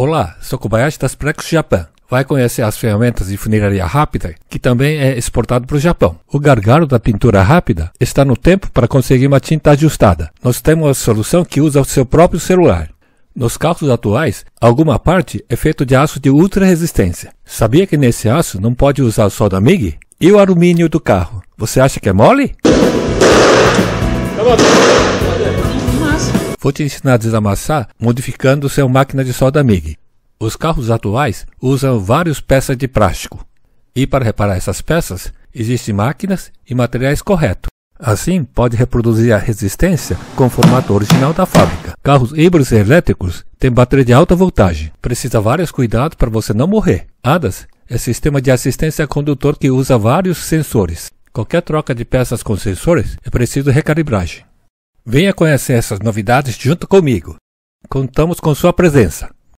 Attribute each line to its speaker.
Speaker 1: Olá, sou Kobayashi das Prex Japan. Vai conhecer as ferramentas de funilaria rápida, que também é exportado para o Japão. O gargalo da pintura rápida está no tempo para conseguir uma tinta ajustada. Nós temos a solução que usa o seu próprio celular. Nos carros atuais, alguma parte é feita de aço de ultra resistência. Sabia que nesse aço não pode usar só da MIG? E o alumínio do carro? Você acha que é mole? Tá Vou te ensinar a desamassar modificando seu máquina de solda MIG. Os carros atuais usam várias peças de plástico. E para reparar essas peças, existem máquinas e materiais corretos. Assim, pode reproduzir a resistência com o formato original da fábrica. Carros híbridos elétricos têm bateria de alta voltagem. Precisa vários cuidados para você não morrer. ADAS é sistema de assistência a condutor que usa vários sensores. Qualquer troca de peças com sensores é preciso recalibragem. Venha conhecer essas novidades junto comigo. Contamos com sua presença.